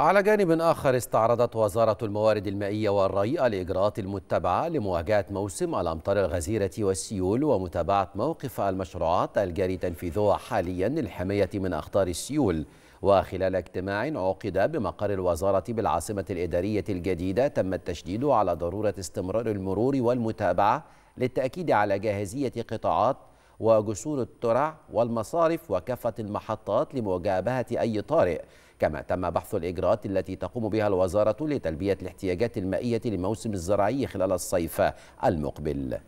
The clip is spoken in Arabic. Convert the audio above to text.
على جانب آخر استعرضت وزارة الموارد المائية والري الإجراءات المتبعة لمواجهة موسم الأمطار الغزيرة والسيول ومتابعة موقف المشروعات الجاري تنفيذها حاليا للحماية من أخطار السيول وخلال اجتماع عقد بمقر الوزارة بالعاصمة الإدارية الجديدة تم التشديد على ضرورة استمرار المرور والمتابعة للتأكيد على جاهزية قطاعات وجسور الترع والمصارف وكافة المحطات لمواجهة أي طارئ كما تم بحث الإجراءات التي تقوم بها الوزارة لتلبية الاحتياجات المائية لموسم الزراعي خلال الصيف المقبل